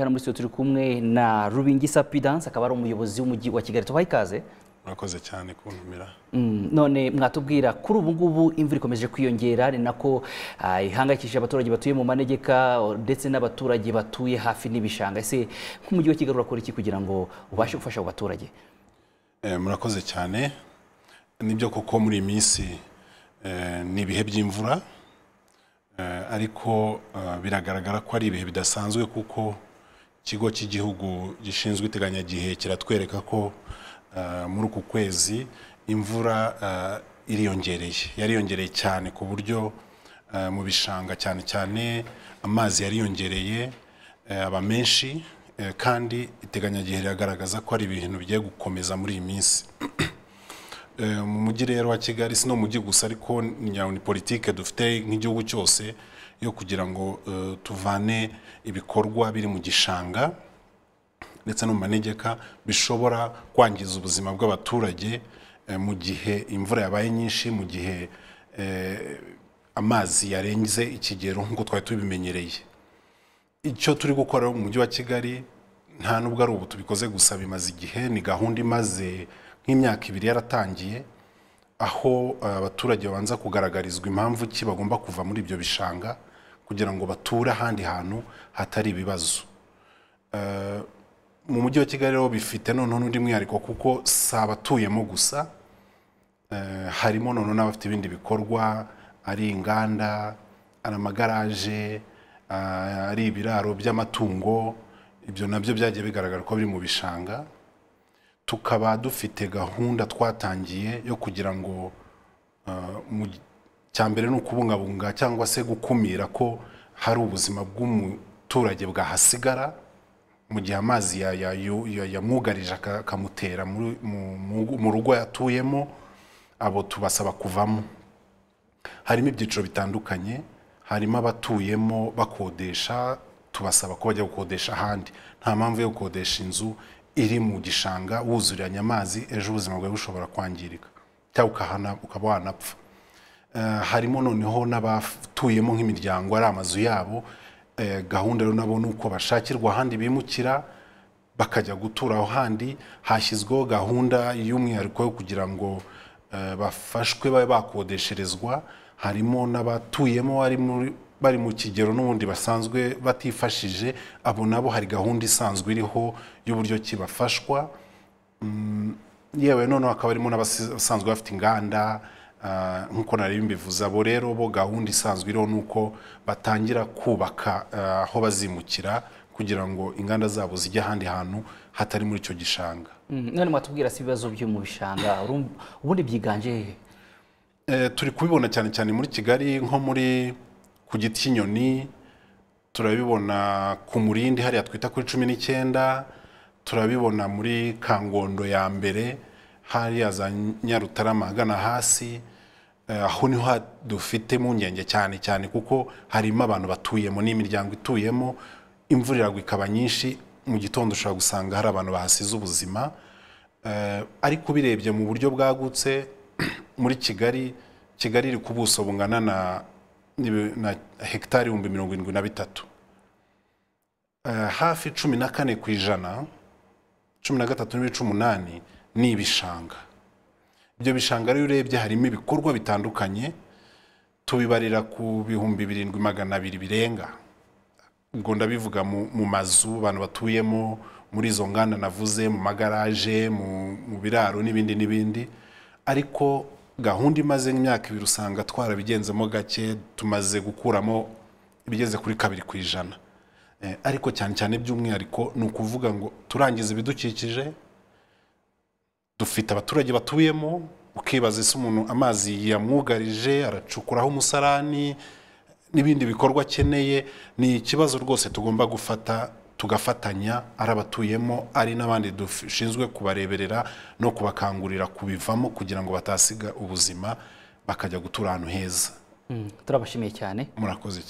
hano muri studio turi kumwe na Rubingisa Prudence akaba ari umuyobozi w'umujyi wa Kigali tubaha ikaze murakoze cyane kuntumira mm, none mwatubwira kuri ubu ngubu imvura ikomeje kwiyongera ni nako ah, ihangayikishije abaturage batuye mu manegeka ndetse n'abaturage batuye hafi n'ibishanga ese nk'umujyi wa Kigali urakora iki kugira ngo ubashe gufasha abo baturage eh, murakoze cyane nibyo koko muri iyi minsi eh, ni ibihe by'imvura eh, ariko ah, biragaragara ko ari ibihe bidasanzwe kuko Kigo cy'igihugu gishinzwe iteganyagihe kiratwereka ko uh, muri uku kwezi imvura uh, iriyongereye yariyongereye cyane ku buryo uh, mu bishanga cyane cyane amazi yariyongereye aba menshi kandi iteganyagihe riragaragaza ko ari ibintu bigiye gukomeza muri iyi minsi mu mujyi rero wa kigali si no mujyi gusa ariko ni politike dufite nk'igihugu cyose yo kugira ngo eh, tuvane ibikorwa biri mu gishanga ndetse no mu manegeka bishobora kwangiza ubuzima bw'abaturage eh, mu gihe imvura yabaye nyinshi mu gihe eh, amazi yarenze ikigero nk'uko twari tubimenyereye icyo turi gukora mu mujyi wa kigali nta nubwo ari ubu tubikoze gusa bimaze igihe ni gahunda imaze nk'imyaka ibiri yaratangiye aho abaturage babanza kugaragarizwa impamvu ki bagomba kuva muri ibyo bishanga kugira ngo bature ahandi hantu hatari ibibazo eh, mu mujyi wa kigali rero bifite noneho n'undi mwihariko kuko si abatuyemo gusa eh, harimo noneho n'abafite ibindi bikorwa ari inganda ari amagaraje eh, ari ibiraro by'amatungo ibyo nabyo byagiye bigaragara ko biri mu bishanga tukaba dufite gahunda twatangiye yo kugira ngo cya mbere ni ukubungabunga cyangwa se gukumira ko hari ubuzima bw'umuturage bwahasigara mu gihe amazi yamwugarije akamutera mu rugo yatuyemo abo tubasaba kuvamo harimo ibyiciro bitandukanye harimo abatuyemo bakodesha tubasaba ko bajya gukodesha ahandi nta mpamvu yo gukodesha inzu iri mu gishanga wuzuriranye amazi ejo ubuzima bwawe bushobora kwangirika cyangwa ukaba wanapfa Eh, harimo noneho n'abatuyemo nk'imiryango ari amazu yabo eh, gahunda rero nabo ni uko bashakirwa ahandi bimukira bakajya gutura aho handi hashyizweho gahunda y'umwihariko yo kugira ngo eh, bafashwe babe bakodesherezwa harimo n'abatuyemo bari mu kigero n'ubundi basanzwe batifashije abo nabo hari gahunda isanzwe iriho y'uburyo kibafashwa. Mm, yewe noneho hakaba harimo n'abasanzwe bafite inganda Eh, nk'uko nari mbivuze abo rero bo gahunda isanzwe iriho ni uko batangira kubaka eh, aho bazimukira kugira ngo inganda zabo zijye ahandi hantu hatari muri icyo gishanga mhm. none mwatubwira si ibibazo byo mu bishanga ubundi byiganje eh, turi kubibona cyane cyane muri kigali nko muri ku giti cy'inyoni turabibona ku murindi hariya twita kuri cumi n'icyenda turabibona muri kangondo ya mbere hariya za nyarutarama ahagana hasi eh, aho niho dufite mpungenge cyane cyane kuko harimo abantu batuyemo n'imiryango ituyemo imvura iragwa ikaba nyinshi mu gitondo ushobora gusanga hari abantu bahasize ubuzima eh, ariko ubirebye mu buryo bwagutse muri kigali kigali iri ku buso bungana na hegitari ibihumbi mirongo irindwi na bitatu eh, hafi cumi na kane ku ijana cumi na gatatu n'ibice umunani ni ibishanga ibyo bishanga rero urebye harimo ibikorwa bitandukanye tubibarira ku bihumbi birindwi magana abiri birenga ubwo ndabivuga mu mazu abantu batuyemo muri izo nganda navuze mu magaraje mu biraro n'ibindi n'ibindi ariko gahunda imaze imyaka ibiri usanga twarabigenzemo gake tumaze gukuramo ibigeze kuri kabiri ku ijana eh, ariko cyane cyane by'umwihariko ni ukuvuga ngo turangiza ibidukikije dufite abaturage batuyemo ukibaza ese umuntu amazi yamwugarije aracukuraho umusarani n'ibindi bikorwa akeneye ni ikibazo rwose tugomba gufata tugafatanya ari abatuyemo ari n'abandi dushinzwe kubareberera no kubakangurira kubivamo kugira ngo batasiga ubuzima bakajya gutura ahantu heza mm, turabashimiye cyane murakoze cyane